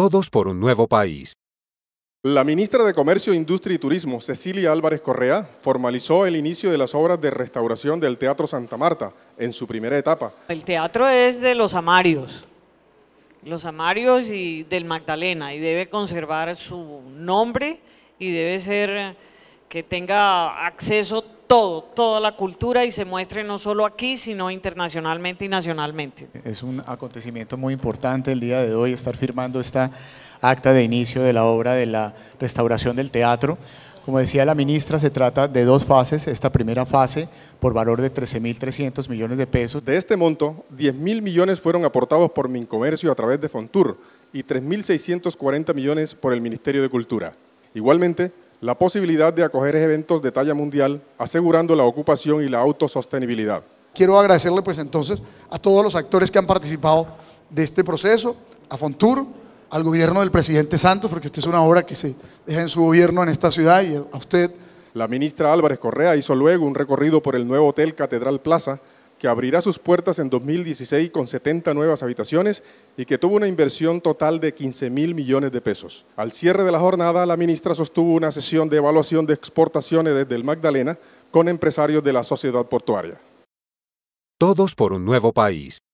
Todos por un nuevo país. La ministra de Comercio, Industria y Turismo, Cecilia Álvarez Correa, formalizó el inicio de las obras de restauración del Teatro Santa Marta en su primera etapa. El teatro es de los amarios, los amarios y del Magdalena, y debe conservar su nombre y debe ser que tenga acceso todo, toda la cultura y se muestre no solo aquí, sino internacionalmente y nacionalmente. Es un acontecimiento muy importante el día de hoy estar firmando esta acta de inicio de la obra de la restauración del teatro. Como decía la ministra, se trata de dos fases. Esta primera fase por valor de 13.300 millones de pesos. De este monto, 10.000 millones fueron aportados por Mincomercio a través de Fontur y 3.640 millones por el Ministerio de Cultura. Igualmente, la posibilidad de acoger eventos de talla mundial, asegurando la ocupación y la autosostenibilidad. Quiero agradecerle pues entonces a todos los actores que han participado de este proceso, a Fontur, al gobierno del presidente Santos, porque esta es una obra que se deja en su gobierno en esta ciudad y a usted. La ministra Álvarez Correa hizo luego un recorrido por el nuevo Hotel Catedral Plaza, que abrirá sus puertas en 2016 con 70 nuevas habitaciones y que tuvo una inversión total de 15 mil millones de pesos. Al cierre de la jornada, la ministra sostuvo una sesión de evaluación de exportaciones desde el Magdalena con empresarios de la sociedad portuaria. Todos por un nuevo país.